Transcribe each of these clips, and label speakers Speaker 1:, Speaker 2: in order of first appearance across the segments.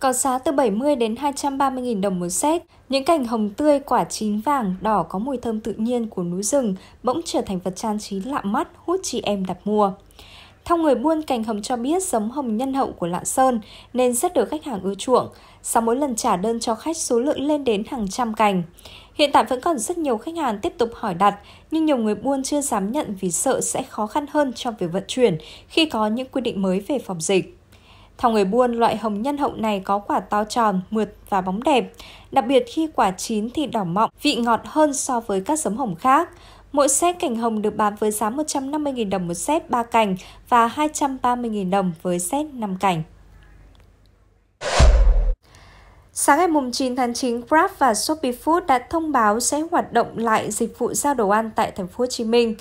Speaker 1: có giá từ 70 đến 230 000 đồng một set. Những cành hồng tươi, quả chín vàng, đỏ có mùi thơm tự nhiên của núi rừng bỗng trở thành vật trang trí lạ mắt hút chị em đặt mua. Theo người buôn cành hồng cho biết giống hồng nhân hậu của Lạng Sơn nên rất được khách hàng ưa chuộng. Sau mỗi lần trả đơn cho khách số lượng lên đến hàng trăm cành. Hiện tại vẫn còn rất nhiều khách hàng tiếp tục hỏi đặt, nhưng nhiều người buôn chưa dám nhận vì sợ sẽ khó khăn hơn trong việc vận chuyển khi có những quy định mới về phòng dịch. Theo người buôn, loại hồng nhân hậu này có quả to tròn, mượt và bóng đẹp. Đặc biệt khi quả chín thì đỏ mọng, vị ngọt hơn so với các giống hồng khác. Mỗi set cảnh hồng được bán với giá 150.000 đồng một set 3 cành và 230.000 đồng với set 5 cành. Sáng ngày 9 tháng 9, Grab và Shopee Food đã thông báo sẽ hoạt động lại dịch vụ giao đồ ăn tại thành phố Hồ Chí Minh.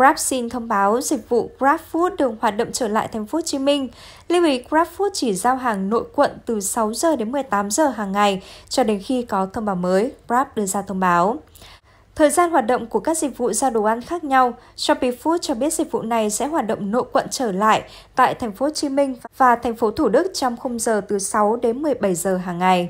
Speaker 1: Grab xin thông báo dịch vụ GrabFood được hoạt động trở lại thành phố Hồ Chí Minh. Lưu ý GrabFood chỉ giao hàng nội quận từ 6 giờ đến 18 giờ hàng ngày cho đến khi có thông báo mới, Grab đưa ra thông báo. Thời gian hoạt động của các dịch vụ giao đồ ăn khác nhau, Shopee Food cho biết dịch vụ này sẽ hoạt động nội quận trở lại tại thành phố Hồ Chí Minh và thành phố Thủ Đức trong khung giờ từ 6 đến 17 giờ hàng ngày.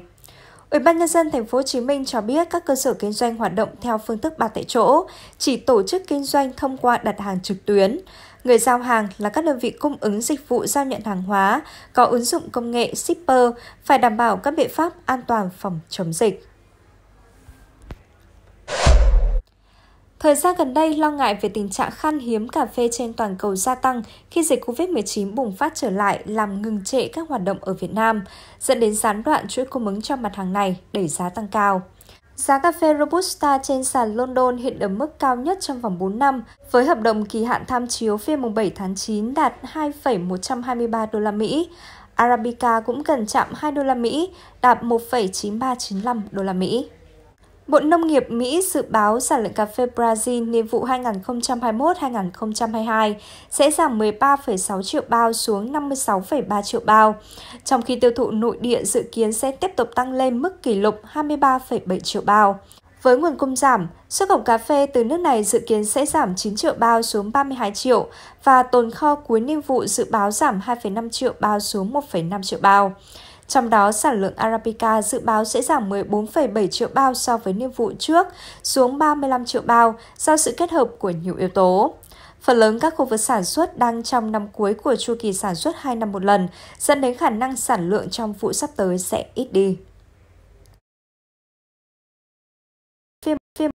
Speaker 1: Ủy ban nhân dân thành phố Hồ Chí Minh cho biết các cơ sở kinh doanh hoạt động theo phương thức ba tại chỗ, chỉ tổ chức kinh doanh thông qua đặt hàng trực tuyến. Người giao hàng là các đơn vị cung ứng dịch vụ giao nhận hàng hóa có ứng dụng công nghệ shipper phải đảm bảo các biện pháp an toàn phòng chống dịch. Thời gian gần đây, lo ngại về tình trạng khan hiếm cà phê trên toàn cầu gia tăng khi dịch COVID-19 bùng phát trở lại làm ngừng trệ các hoạt động ở Việt Nam, dẫn đến gián đoạn chuỗi cung ứng cho mặt hàng này đẩy giá tăng cao. Giá cà phê Robusta trên sàn London hiện ở mức cao nhất trong vòng 4 năm, với hợp đồng kỳ hạn tham chiếu phiên mùng 7 tháng 9 đạt 2,123 đô la Mỹ. Arabica cũng gần chạm 2 đô la Mỹ, đạt 1,9395 đô la Mỹ. Bộ Nông nghiệp Mỹ dự báo sản lượng cà phê Brazil niên vụ 2021-2022 sẽ giảm 13,6 triệu bao xuống 56,3 triệu bao, trong khi tiêu thụ nội địa dự kiến sẽ tiếp tục tăng lên mức kỷ lục 23,7 triệu bao. Với nguồn cung giảm, xuất khẩu cà phê từ nước này dự kiến sẽ giảm 9 triệu bao xuống 32 triệu và tồn kho cuối niên vụ dự báo giảm 2,5 triệu bao xuống 1,5 triệu bao trong đó sản lượng Arabica dự báo sẽ giảm 14,7 triệu bao so với niên vụ trước, xuống 35 triệu bao do sự kết hợp của nhiều yếu tố. Phần lớn các khu vực sản xuất đang trong năm cuối của chu kỳ sản xuất 2 năm một lần, dẫn đến khả năng sản lượng trong vụ sắp tới sẽ ít đi.